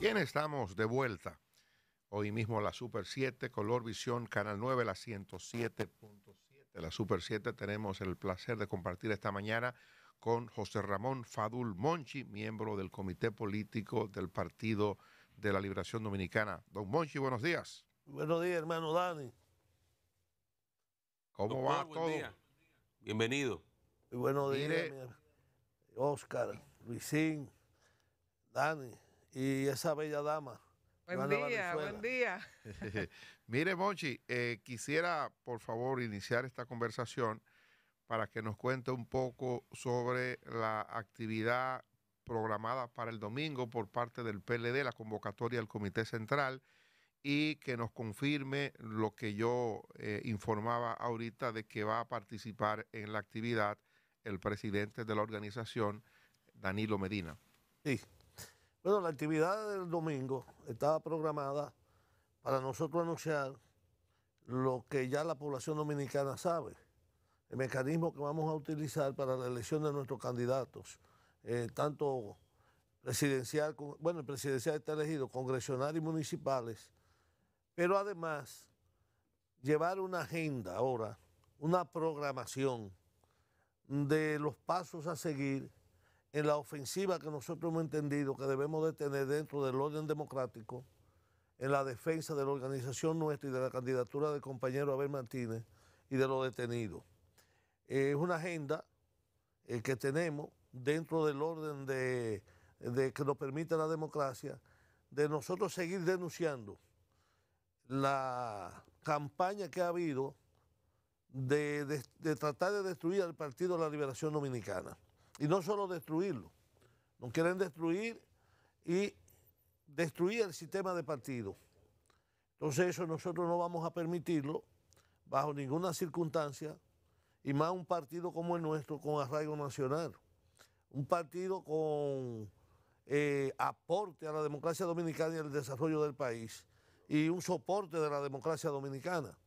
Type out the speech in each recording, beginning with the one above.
Bien, estamos de vuelta. Hoy mismo la Super 7, Color Visión, Canal 9, la 107.7. de La Super 7 tenemos el placer de compartir esta mañana con José Ramón Fadul Monchi, miembro del Comité Político del Partido de la Liberación Dominicana. Don Monchi, buenos días. Buenos días, hermano Dani. ¿Cómo va todo? Día. Bienvenido. Y buenos días, Oscar, Luisín, Dani y esa bella dama. Buen día, buen día. Mire, Monchi, eh, quisiera, por favor, iniciar esta conversación para que nos cuente un poco sobre la actividad programada para el domingo por parte del PLD, la convocatoria del Comité Central, y que nos confirme lo que yo eh, informaba ahorita de que va a participar en la actividad el presidente de la organización, Danilo Medina. Sí, bueno, la actividad del domingo estaba programada para nosotros anunciar lo que ya la población dominicana sabe, el mecanismo que vamos a utilizar para la elección de nuestros candidatos, eh, tanto presidencial, bueno, el presidencial está elegido, congresional y municipales, pero además llevar una agenda ahora, una programación de los pasos a seguir en la ofensiva que nosotros hemos entendido que debemos de tener dentro del orden democrático, en la defensa de la organización nuestra y de la candidatura del compañero Abel Martínez y de los detenidos. es una agenda eh, que tenemos dentro del orden de, que nos permite la democracia, de nosotros seguir denunciando la campaña que ha habido de tratar de destruir al Partido de la Liberación Dominicana. Y no solo destruirlo, nos quieren destruir y destruir el sistema de partido. Entonces eso nosotros no vamos a permitirlo bajo ninguna circunstancia, y más un partido como el nuestro con arraigo nacional, un partido con eh, aporte a la democracia dominicana y al desarrollo del país, y un soporte de la democracia dominicana.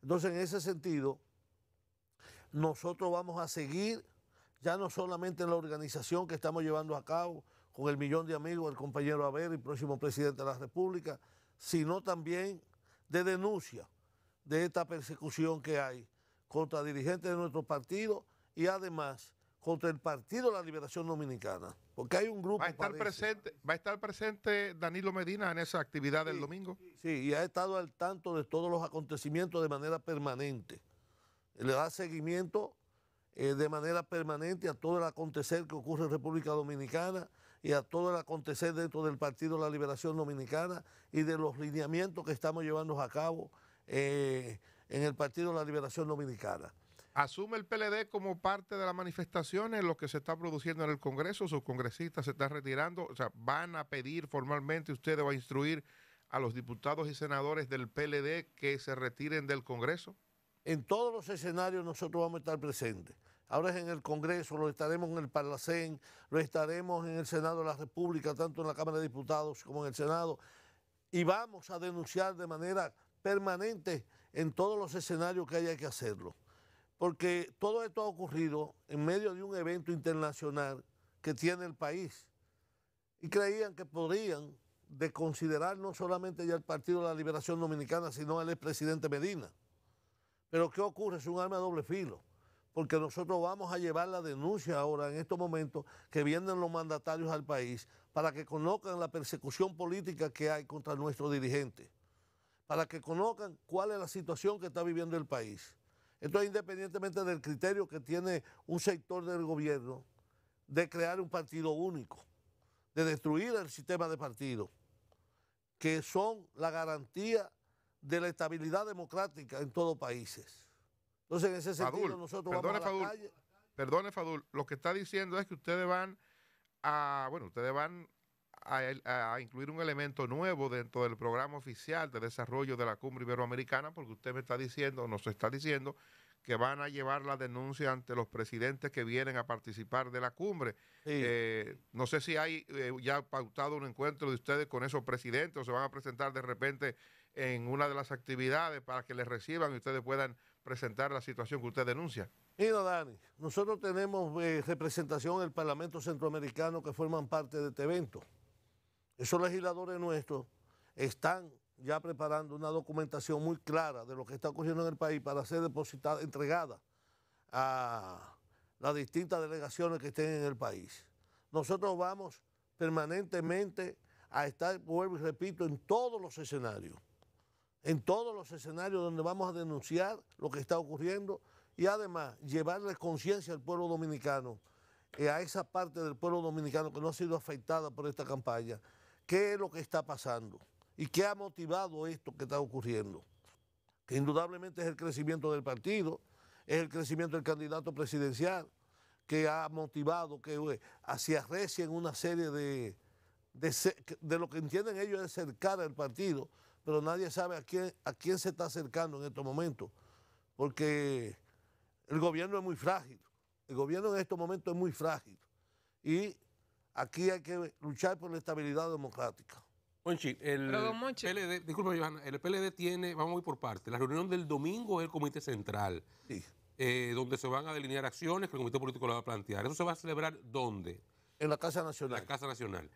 Entonces, en ese sentido, nosotros vamos a seguir ya no solamente en la organización que estamos llevando a cabo con el millón de amigos, el compañero Aver y próximo presidente de la República, sino también de denuncia de esta persecución que hay contra dirigentes de nuestro partido y además contra el Partido de la Liberación Dominicana. Porque hay un grupo... ¿Va a estar, presente, ¿va a estar presente Danilo Medina en esa actividad del domingo? Sí, y ha estado al tanto de todos los acontecimientos de manera permanente. Le da seguimiento eh, de manera permanente a todo el acontecer que ocurre en República Dominicana y a todo el acontecer dentro del Partido de la Liberación Dominicana y de los lineamientos que estamos llevando a cabo eh, en el Partido de la Liberación Dominicana. ¿Asume el PLD como parte de las manifestaciones, lo que se está produciendo en el Congreso? ¿Sus congresistas se están retirando? O sea, ¿van a pedir formalmente, ustedes va a instruir a los diputados y senadores del PLD que se retiren del Congreso? En todos los escenarios nosotros vamos a estar presentes. Ahora es en el Congreso, lo estaremos en el Parlacén, lo estaremos en el Senado de la República, tanto en la Cámara de Diputados como en el Senado. Y vamos a denunciar de manera permanente en todos los escenarios que haya que hacerlo. Porque todo esto ha ocurrido en medio de un evento internacional que tiene el país. Y creían que podrían de considerar no solamente ya el Partido de la Liberación Dominicana, sino al expresidente Medina. Pero ¿qué ocurre? Es un arma de doble filo, porque nosotros vamos a llevar la denuncia ahora, en estos momentos, que vienen los mandatarios al país, para que conozcan la persecución política que hay contra nuestro dirigente, para que conozcan cuál es la situación que está viviendo el país. Entonces, independientemente del criterio que tiene un sector del gobierno de crear un partido único, de destruir el sistema de partidos, que son la garantía de la estabilidad democrática en todos países. Entonces, en ese sentido, nosotros vamos a la Fadul, Perdone, Fadul, lo que está diciendo es que ustedes van a, bueno, ustedes van a, incluir un elemento nuevo dentro del programa oficial de desarrollo de la cumbre iberoamericana, porque usted me está diciendo, nos está diciendo, que van a llevar la denuncia ante los presidentes que vienen a participar de la cumbre. Eh, no sé si hay eh, ya pautado un encuentro de ustedes con esos presidentes o se van a presentar de repente en una de las actividades para que les reciban y ustedes puedan presentar la situación que usted denuncia. Mira, Dani, nosotros tenemos eh, representación en el Parlamento Centroamericano que forman parte de este evento. Esos legisladores nuestros están ya preparando una documentación muy clara de lo que está ocurriendo en el país para ser depositada, entregada a las distintas delegaciones que estén en el país. Nosotros vamos permanentemente a estar, vuelvo y repito, en todos los escenarios en todos los escenarios donde vamos a denunciar lo que está ocurriendo y además llevarle conciencia al pueblo dominicano, eh, a esa parte del pueblo dominicano que no ha sido afectada por esta campaña, qué es lo que está pasando y qué ha motivado esto que está ocurriendo. Que indudablemente es el crecimiento del partido, es el crecimiento del candidato presidencial que ha motivado que hacia eh, recién una serie de, de, de lo que entienden ellos es cercar al partido pero nadie sabe a quién, a quién se está acercando en estos momentos, porque el gobierno es muy frágil, el gobierno en estos momentos es muy frágil y aquí hay que luchar por la estabilidad democrática. Monchi, el PLD, Johanna, el PLD tiene, vamos a ir por parte, la reunión del domingo es el Comité Central, sí. Eh, donde se van a delinear acciones que el Comité Político lo va a plantear. ¿Eso se va a celebrar dónde? En la Casa Nacional. En La Casa Nacional.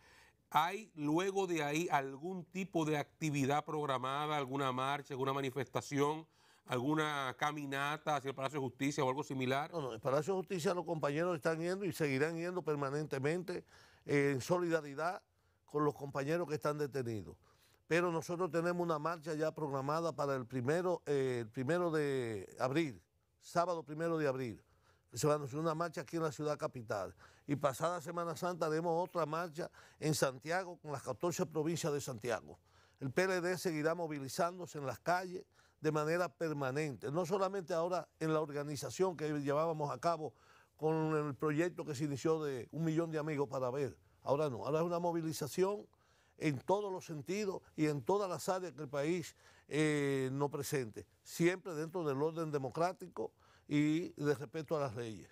¿Hay luego de ahí algún tipo de actividad programada, alguna marcha, alguna manifestación, alguna caminata hacia el Palacio de Justicia o algo similar? No, no, el Palacio de Justicia los compañeros están yendo y seguirán yendo permanentemente en solidaridad con los compañeros que están detenidos. Pero nosotros tenemos una marcha ya programada para el primero, eh, el primero de abril, sábado primero de abril se va a hacer una marcha aquí en la ciudad capital. Y pasada Semana Santa haremos otra marcha en Santiago, con las 14 provincias de Santiago. El PLD seguirá movilizándose en las calles de manera permanente, no solamente ahora en la organización que llevábamos a cabo con el proyecto que se inició de un millón de amigos para ver, ahora no, ahora es una movilización en todos los sentidos y en todas las áreas que el país eh, no presente, siempre dentro del orden democrático, y de respeto a las leyes.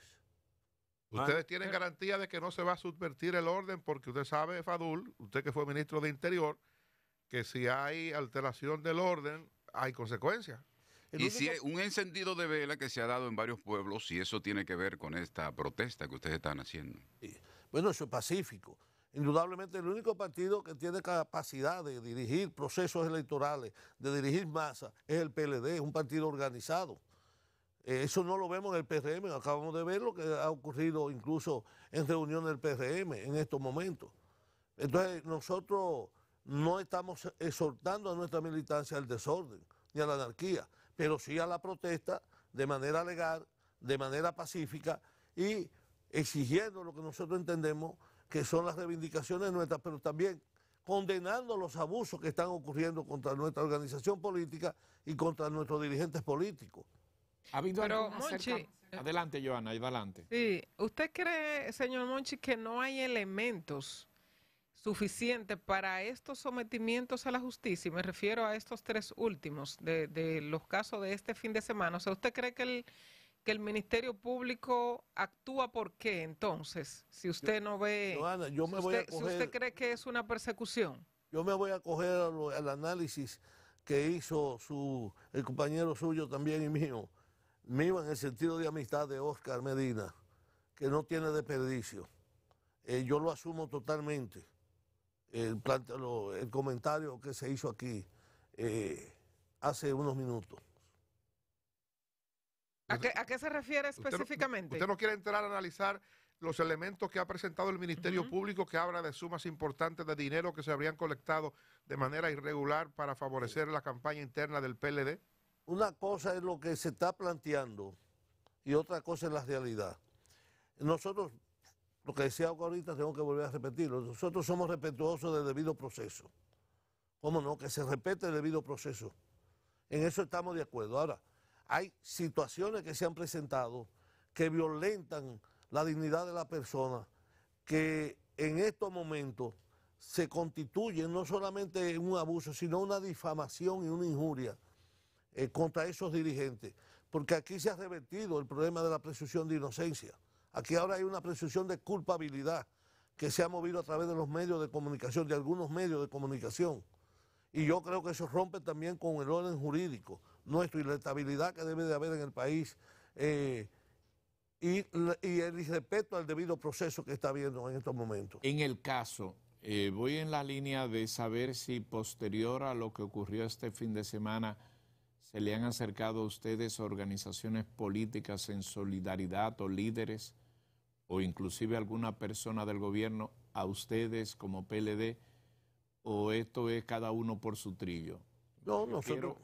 Ustedes tienen garantía de que no se va a subvertir el orden porque usted sabe, Fadul, usted que fue ministro de Interior, que si hay alteración del orden, hay consecuencias. y si un encendido de vela que se ha dado en varios pueblos, si eso tiene que ver con esta protesta que ustedes están haciendo. Bueno, eso es pacífico. Indudablemente el único partido que tiene capacidad de dirigir procesos electorales, de dirigir masa es el PLD, es un partido organizado. Eh, eso no lo vemos en el PRM, acabamos de ver lo que ha ocurrido incluso en reunión del PRM en estos momentos. Entonces nosotros no estamos exhortando a nuestra militancia al desorden ni a la anarquía, pero sí a la protesta de manera legal, de manera pacífica y exigiendo lo que nosotros entendemos que son las reivindicaciones nuestras, pero también condenando los abusos que están ocurriendo contra nuestra organización política y contra nuestros dirigentes políticos. ¿Ha habido Pero, Monchi, eh, adelante, Joana, adelante. Sí, ¿usted cree, señor Monchi, que no hay elementos suficientes para estos sometimientos a la justicia? Y me refiero a estos tres últimos de, los casos de este fin de semana. O sea, ¿usted cree que el, que el Ministerio Público actúa por qué entonces? Si usted no ve, Joana, yo me voy usted, a si usted cree que es una persecución. Yo me voy a coger al, análisis que hizo su, el compañero suyo también y mío mío en el sentido de amistad de Oscar Medina, que no tiene desperdicio. Eh, yo lo asumo totalmente, el, comentario que se hizo aquí eh, hace unos minutos. ¿A qué, se refiere específicamente? Usted no, quiere entrar a analizar los elementos que ha presentado el Ministerio Público que habla de sumas importantes de dinero que se habrían colectado de manera irregular para favorecer la campaña interna del PLD una cosa es lo que se está planteando y otra cosa es la realidad. Nosotros, lo que decía ahorita, tengo que volver a repetirlo, nosotros somos respetuosos del debido proceso. ¿Cómo no? Que se respete el debido proceso. En eso estamos de acuerdo. Ahora, hay situaciones que se han presentado que violentan la dignidad de la persona, que en estos momentos se constituyen no solamente un abuso, sino una difamación y una injuria eh, contra esos dirigentes, porque aquí se ha revertido el problema de la presunción de inocencia. Aquí ahora hay una presunción de culpabilidad que se ha movido a través de los medios de comunicación, de algunos medios de comunicación. Y yo creo que eso rompe también con el orden jurídico nuestro y la estabilidad que debe de haber en el país eh, y, el respeto al debido proceso que está habiendo en estos momentos. En el caso, eh, voy en la línea de saber si posterior a lo que ocurrió este fin de semana le han acercado a ustedes organizaciones políticas en solidaridad o líderes o inclusive alguna persona del gobierno a ustedes como PLD o esto es cada uno por su trillo? No, nosotros,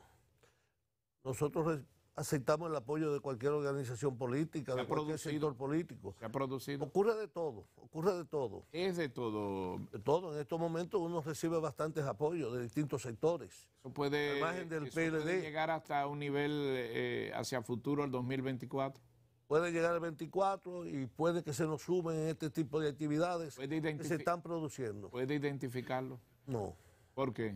nosotros aceptamos el apoyo de cualquier organización política, de cualquier seguidor político. Se ha producido. Ocurre de todo, ocurre de todo. Es de todo. De todo. En estos momentos uno recibe bastantes apoyos de distintos sectores. Eso puede, del llegar hasta un nivel eh, hacia futuro, el 2024. Puede llegar el 24 y puede que se nos sumen en este tipo de actividades que se están produciendo. ¿Puede identificarlo? No. Porque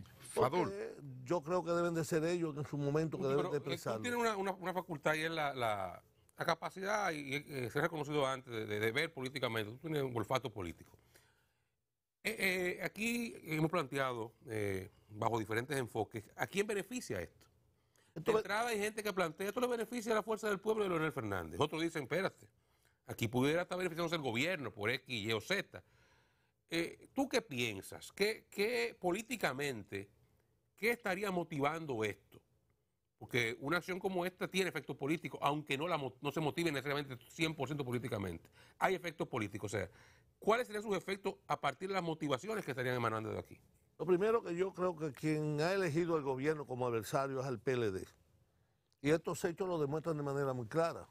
Yo creo que deben de ser ellos en su momento que deben de eh, expresarlo. Tiene una, una, facultad y es la, capacidad, y, eh, se ha reconocido antes, de, de, ver políticamente. Tú tienes un olfato político. Eh, aquí hemos planteado, bajo diferentes enfoques, ¿a quién beneficia esto? De entrada hay gente que plantea, esto le beneficia a la fuerza del pueblo de Leonel Fernández. Otros dicen, espérate, aquí pudiera estar beneficiándose el gobierno por X, Y o Z. Eh, ¿tú qué piensas? ¿Qué, políticamente, qué estaría motivando esto? Porque una acción como esta tiene efectos políticos, aunque no, la, no se motive necesariamente 100% políticamente. Hay efectos políticos, o sea, ¿cuáles serían sus efectos a partir de las motivaciones que estarían emanando de aquí? Lo primero que yo creo que quien ha elegido al gobierno como adversario es al PLD. Y estos hechos lo demuestran de manera muy clara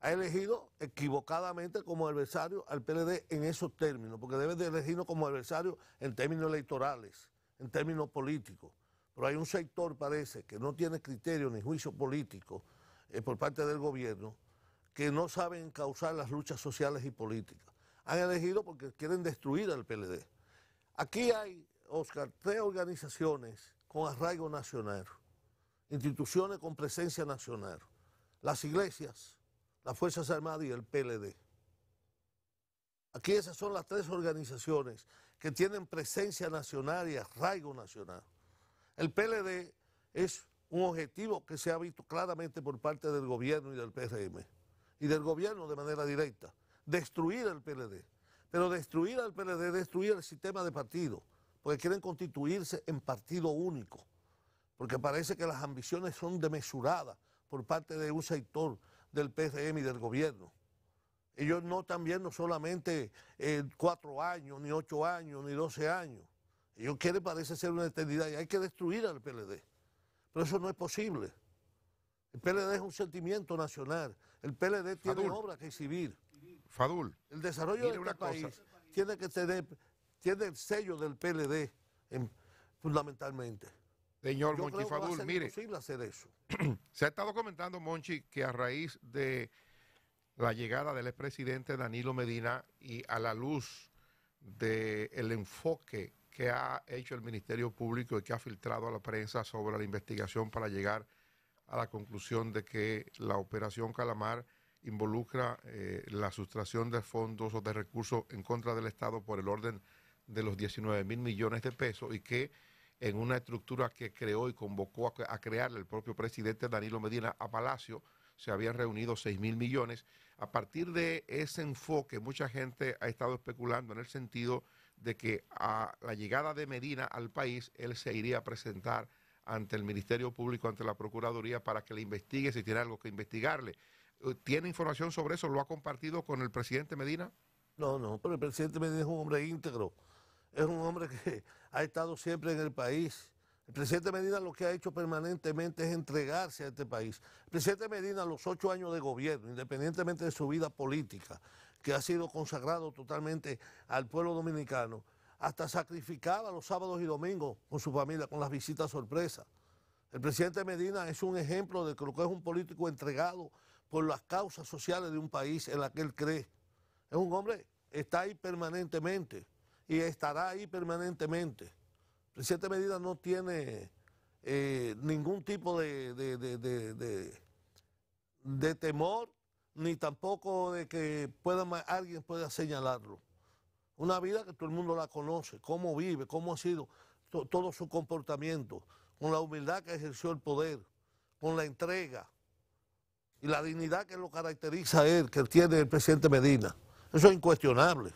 ha elegido equivocadamente como adversario al PLD en esos términos, porque debe de elegirnos como adversario en términos electorales, en términos políticos. Pero hay un sector, parece, que no tiene criterio ni juicio político eh, por parte del gobierno, que no saben causar las luchas sociales y políticas. Han elegido porque quieren destruir al PLD. Aquí hay, Oscar, tres organizaciones con arraigo nacional, instituciones con presencia nacional, las iglesias, las Fuerzas Armadas y el PLD. Aquí esas son las tres organizaciones que tienen presencia nacional y arraigo nacional. El PLD es un objetivo que se ha visto claramente por parte del gobierno y del PRM, y del gobierno de manera directa, destruir el PLD. Pero destruir al PLD, destruir el sistema de partido, porque quieren constituirse en partido único, porque parece que las ambiciones son demesuradas por parte de un sector del PSM y del gobierno. Ellos no también, no solamente eh, cuatro años, ni ocho años, ni doce años. Ellos quieren, parece ser una eternidad y hay que destruir al PLD. Pero eso no es posible. El PLD es un sentimiento nacional. El PLD tiene tiene obra que exhibir. Fadul. El desarrollo de este país tiene que tener, tiene el sello del PLD fundamentalmente. Señor Monchi Fadul, mire. Se ha estado comentando, Monchi, que a raíz de la llegada del expresidente Danilo Medina y a la luz del el enfoque que ha hecho el Ministerio Público y que ha filtrado a la prensa sobre la investigación para llegar a la conclusión de que la operación Calamar involucra eh, la sustracción de fondos o de recursos en contra del Estado por el orden de los 19 mil millones de pesos y que en una estructura que creó y convocó a, crear el propio presidente Danilo Medina a Palacio, se habían reunido 6 mil millones. A partir de ese enfoque, mucha gente ha estado especulando en el sentido de que a la llegada de Medina al país, él se iría a presentar ante el Ministerio Público, ante la Procuraduría, para que le investigue si tiene algo que investigarle. ¿Tiene información sobre eso? ¿Lo ha compartido con el presidente Medina? No, no, pero el presidente Medina es un hombre íntegro es un hombre que ha estado siempre en el país. El presidente Medina lo que ha hecho permanentemente es entregarse a este país. El presidente Medina, los ocho años de gobierno, independientemente de su vida política, que ha sido consagrado totalmente al pueblo dominicano, hasta sacrificaba los sábados y domingos con su familia, con las visitas sorpresas. El presidente Medina es un ejemplo de lo que es un político entregado por las causas sociales de un país en la que él cree. Es un hombre, está ahí permanentemente y estará ahí permanentemente. Presidente Medina no tiene eh, ningún tipo de, de, temor, ni tampoco de que pueda, alguien pueda señalarlo. Una vida que todo el mundo la conoce, cómo vive, cómo ha sido todo su comportamiento, con la humildad que ejerció el poder, con la entrega y la dignidad que lo caracteriza él, que tiene el presidente Medina. Eso es incuestionable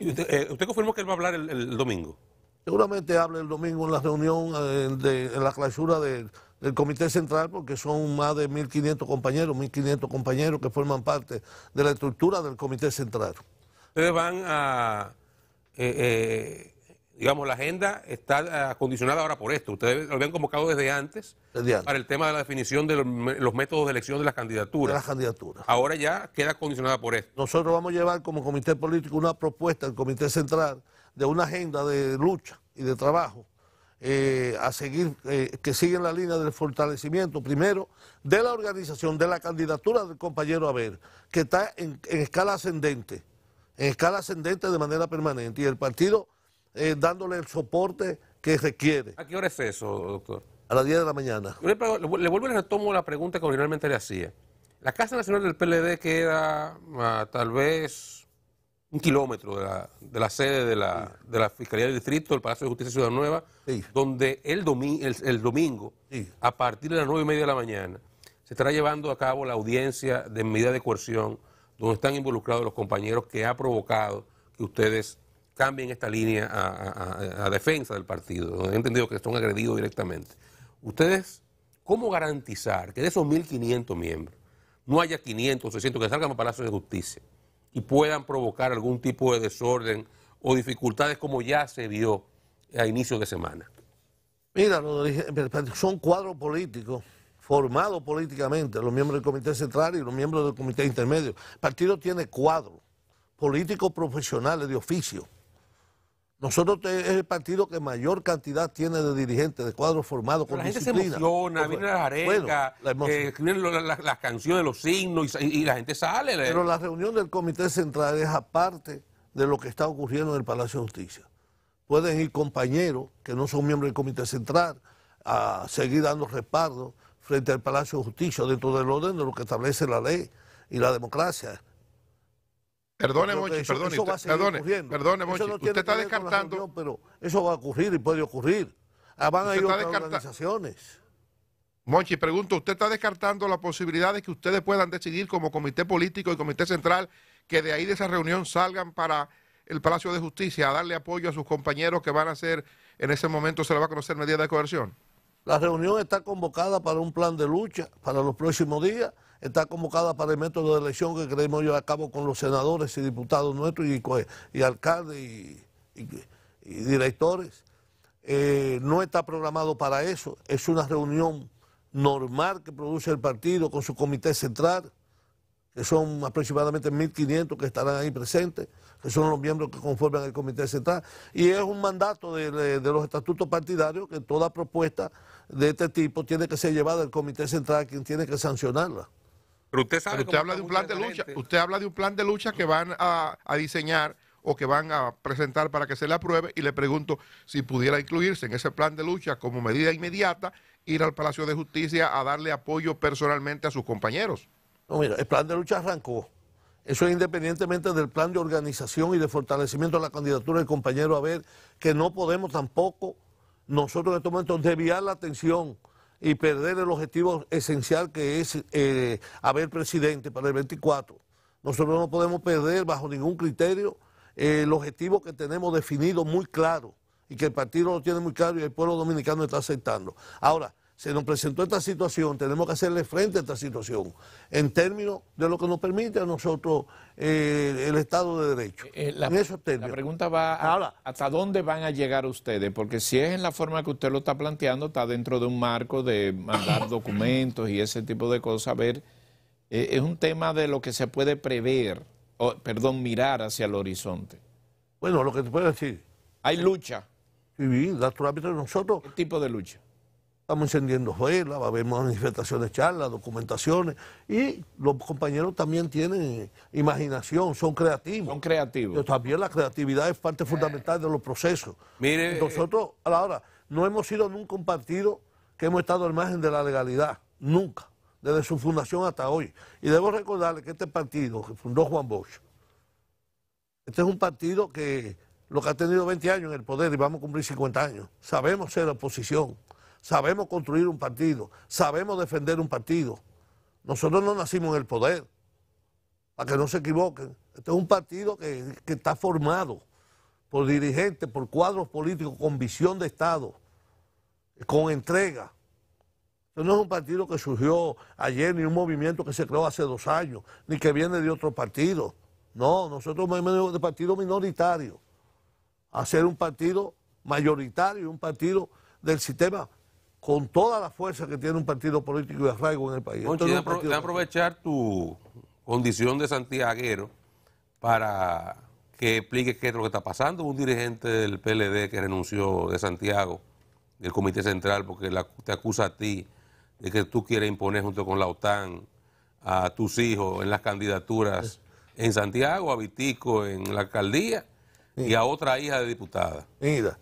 usted, eh, confirmó que él va a hablar el, domingo? Seguramente hable el domingo en la reunión, eh, de, en la clausura del Comité Central, porque son más de 1.500 compañeros, 1.500 compañeros que forman parte de la estructura del Comité Central. Ustedes van a... Eh, eh, digamos, la agenda está eh, condicionada ahora por esto. Ustedes lo habían convocado desde antes, para el tema de la definición de los, métodos de elección de las candidaturas. De las candidaturas. Ahora ya queda condicionada por esto. Nosotros vamos a llevar como comité político una propuesta al comité central de una agenda de lucha y de trabajo eh, a seguir, eh, que sigue en la línea del fortalecimiento, primero, de la organización, de la candidatura del compañero Aver, que está en escala ascendente, en escala ascendente de manera permanente. Y el partido eh, dándole el soporte que requiere. ¿A qué hora es eso, doctor? A las 10 de la mañana. Le, vuelvo y le retomo la pregunta que originalmente le hacía. La Casa Nacional del PLD queda tal vez un kilómetro de la, sede de la, Fiscalía del Distrito, el Palacio de Justicia de Ciudad Nueva, donde el, domingo, a partir de las 9 y media de la mañana, se estará llevando a cabo la audiencia de medida de coerción, donde están involucrados los compañeros que ha provocado que ustedes cambien esta línea a, defensa del partido. He entendido que están agredidos directamente. Ustedes, ¿cómo garantizar que de esos 1.500 miembros no haya 500 o 600 que salgan a Palacio de Justicia y puedan provocar algún tipo de desorden o dificultades como ya se vio a inicio de semana? Mira, son cuadros políticos formados políticamente, los miembros del Comité Central y los miembros del Comité Intermedio. El partido tiene cuadros políticos profesionales de oficio. Nosotros es el partido que mayor cantidad tiene de dirigentes, de cuadros formados con disciplina. La gente se emociona, las arengas, escriben las canciones, los signos y la gente sale. Pero la reunión del Comité Central es aparte de lo que está ocurriendo en el Palacio de Justicia. Pueden ir compañeros que no son miembros del Comité Central a seguir dando respaldo frente al Palacio de Justicia dentro del orden de lo que establece la ley y la democracia Perdone, Monchi, perdone, perdone, perdone, usted está descartando. pero eso va a ocurrir y puede ocurrir. Ah, van a ir otras organizaciones. Monchi, pregunto, ¿usted está descartando la posibilidad de que ustedes puedan decidir como comité político y comité central que de ahí de esa reunión salgan para el Palacio de Justicia a darle apoyo a sus compañeros que van a ser, en ese momento se le va a conocer medida de coerción? La reunión está convocada para un plan de lucha para los próximos días está convocada para el método de elección que creemos yo a cabo con los senadores y diputados nuestros y, alcaldes y, directores. Eh, no está programado para eso, es una reunión normal que produce el partido con su comité central, que son aproximadamente 1.500 que estarán ahí presentes, que son los miembros que conforman el comité central, y es un mandato de los estatutos partidarios que toda propuesta de este tipo tiene que ser llevada al comité central, quien tiene que sancionarla. Pero usted habla de un plan de lucha, usted habla de un plan de lucha que van a, diseñar o que van a presentar para que se le apruebe y le pregunto si pudiera incluirse en ese plan de lucha como medida inmediata ir al Palacio de Justicia a darle apoyo personalmente a sus compañeros. No, mira, el plan de lucha arrancó. Eso es independientemente del plan de organización y de fortalecimiento de la candidatura del compañero A ver, que no podemos tampoco nosotros en estos momentos desviar la atención y perder el objetivo esencial que es eh, haber presidente para el 24. Nosotros no podemos perder bajo ningún criterio eh, el objetivo que tenemos definido muy claro y que el partido lo tiene muy claro y el pueblo dominicano está aceptando. Ahora, se nos presentó esta situación, tenemos que hacerle frente a esta situación, en términos de lo que nos permite a nosotros eh, el Estado de Derecho. Eh, eh, la, en pregunta va hasta dónde van a llegar ustedes, porque si es en la forma que usted lo está planteando, está dentro de un marco de mandar documentos y ese tipo de cosas, a ver, es un tema de lo que se puede prever, o, perdón, mirar hacia el horizonte. Bueno, lo que te puedo decir. Hay lucha. Sí, naturalmente nosotros. ¿Qué tipo de lucha? Estamos encendiendo velas, va a haber manifestaciones, charlas, documentaciones. Y los compañeros también tienen imaginación, son creativos. Son creativos. Pero también la creatividad es parte fundamental de los procesos. Mire. Nosotros, a la hora, no hemos sido nunca un partido que hemos estado al margen de la legalidad. Nunca. Desde su fundación hasta hoy. Y debo recordarle que este partido que fundó Juan Bosch, este es un partido que lo que ha tenido 20 años en el poder y vamos a cumplir 50 años. Sabemos ser oposición sabemos construir un partido, sabemos defender un partido. Nosotros no nacimos en el poder, para que no se equivoquen. Este es un partido que, está formado por dirigentes, por cuadros políticos con visión de Estado, con entrega. Este no es un partido que surgió ayer, ni un movimiento que se creó hace dos años, ni que viene de otro partido. No, nosotros somos de partido minoritario, a ser un partido mayoritario, un partido del sistema con toda la fuerza que tiene un partido político y arraigo en el país. Conchi, voy a aprovechar tu condición de santiaguero para que explique qué es lo que está pasando. Un dirigente del PLD que renunció de Santiago, del Comité Central, porque te acusa a ti de que tú quieres imponer junto con la OTAN a tus hijos en las candidaturas en Santiago, a Vitico en la alcaldía y a otra hija de diputada. Mira,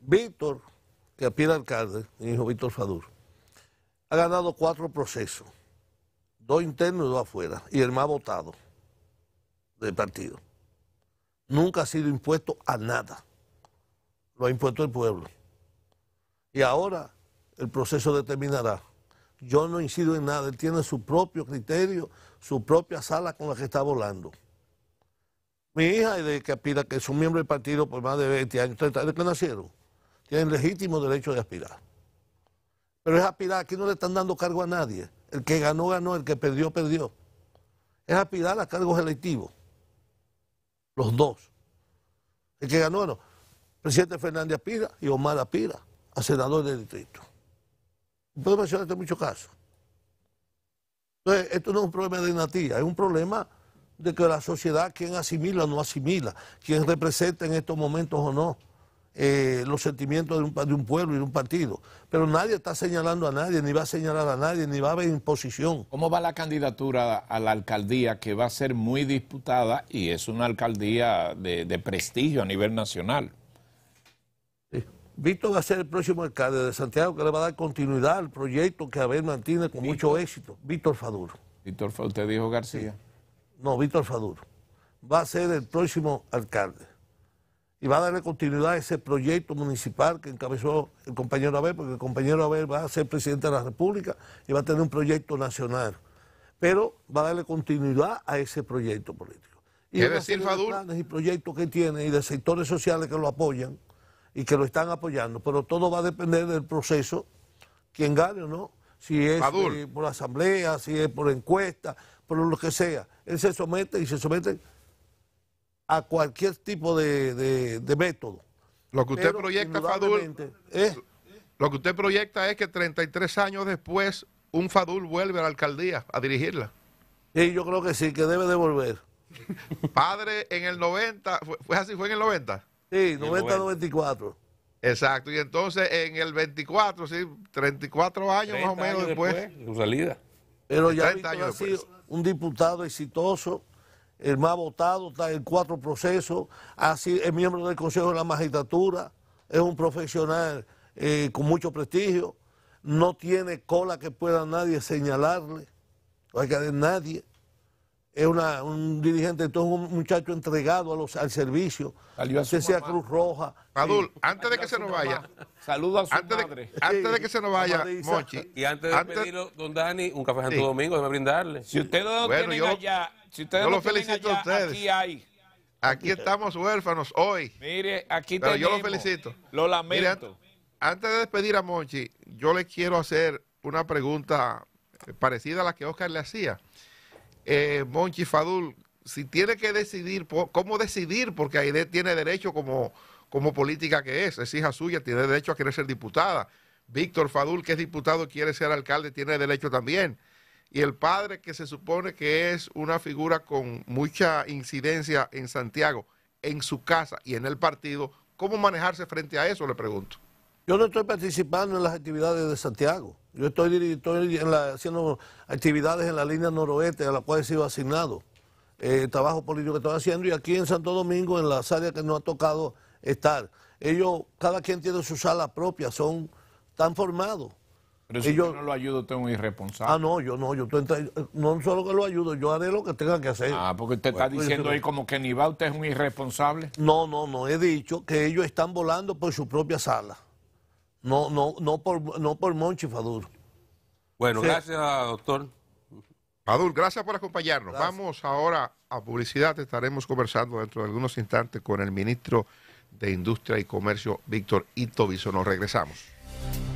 Víctor que a alcalde, mi hijo Víctor Fadur, ha ganado cuatro procesos, dos internos y dos afuera, y el más votado del partido. Nunca ha sido impuesto a nada, lo ha impuesto el pueblo. Y ahora el proceso determinará. Yo no incido en nada, él tiene su propio criterio, su propia sala con la que está volando. Mi hija, de que aspira, que es un miembro del partido por más de 20 años, 30 años que nacieron, tienen legítimo derecho de aspirar. Pero es aspirar, aquí no le están dando cargo a nadie. El que ganó, ganó, el que perdió, perdió. Es aspirar a cargos electivos. Los dos. El que ganó, ganó. Presidente Fernández aspira y Omar aspira a senador del distrito. Puedo mencionarte muchos casos. Entonces, esto no es un problema de natía, es un problema de que la sociedad, quien asimila o no asimila, quien representa en estos momentos o no. Eh, los sentimientos de un, pueblo y de un partido. Pero nadie está señalando a nadie, ni va a señalar a nadie, ni va a haber imposición. ¿Cómo va la candidatura a la alcaldía que va a ser muy disputada y es una alcaldía de, prestigio a nivel nacional? Víctor va a ser el próximo alcalde de Santiago que le va a dar continuidad al proyecto que Abel mantiene con mucho éxito. Víctor Faduro. Víctor, usted dijo García. No, Víctor Faduro. Va a ser el próximo alcalde y va a darle continuidad a ese proyecto municipal que encabezó el compañero Abel, porque el compañero Abel va a ser presidente de la República y va a tener un proyecto nacional, pero va a darle continuidad a ese proyecto político. Y ¿Qué decir, Fadul? planes y proyectos que tiene y de sectores sociales que lo apoyan y que lo están apoyando, pero todo va a depender del proceso, quien gane o no, si es eh, por asamblea, si es por encuesta, por lo que sea. Él se somete y se somete a cualquier tipo de, método. Lo que usted proyecta, Fadul, ¿eh? lo que usted proyecta es que 33 años después un Fadul vuelve a la alcaldía a dirigirla. Sí, yo creo que sí, que debe de volver. Padre, en el 90, ¿fue, así? ¿Fue en el 90? Sí, 90-94. Exacto, y entonces en el 24, sí, 34 años más o menos después. su salida Pero ya ha sido un diputado exitoso, el más votado, está en cuatro procesos, así es miembro del Consejo de la Magistratura, es un profesional eh, con mucho prestigio, no tiene cola que pueda nadie señalarle, no hay que hacer nadie es una, un dirigente, entonces un muchacho entregado al servicio, Salió a Cruz Roja. Madul, antes de que se nos vaya. saludo a su antes De, antes de que se nos vaya, Mochi. Y antes de despedirlo, don Dani, un café Santo Domingo, déjame brindarle. Si ustedes no tienen yo, allá, si ustedes no lo felicito aquí hay. Aquí estamos huérfanos hoy. Mire, aquí Pero yo lo felicito. Lo lamento. antes de despedir a mochi yo le quiero hacer una pregunta parecida a la que Oscar le hacía. Eh, Monchi Fadul, si tiene que decidir, ¿cómo decidir? Porque Aide tiene derecho como, como política que es, es hija suya, tiene derecho a querer ser diputada. Víctor Fadul, que es diputado y quiere ser alcalde, tiene derecho también. Y el padre, que se supone que es una figura con mucha incidencia en Santiago, en su casa y en el partido, ¿cómo manejarse frente a eso? Le pregunto. Yo no estoy participando en las actividades de Santiago. Yo estoy, haciendo actividades en la línea noroeste a la cual he sido asignado. Eh, trabajo político que estoy haciendo y aquí en Santo Domingo, en las áreas que no ha tocado estar. Ellos, cada quien tiene su sala propia, son tan formados. Pero si yo no lo ayudo, tengo un irresponsable. Ah, no, yo no, yo no solo que lo ayudo, yo haré lo que tenga que hacer. Ah, porque usted está diciendo ahí como que ni va, usted es un irresponsable. No, no, no, he dicho que ellos están volando por su propia sala. No, no, no por, no por Monchi Fadur. Bueno, gracias, doctor. Fadul, gracias por acompañarnos. Vamos ahora a publicidad. Estaremos conversando dentro de algunos instantes con el ministro de Industria y Comercio, Víctor Itoviso. Nos Regresamos.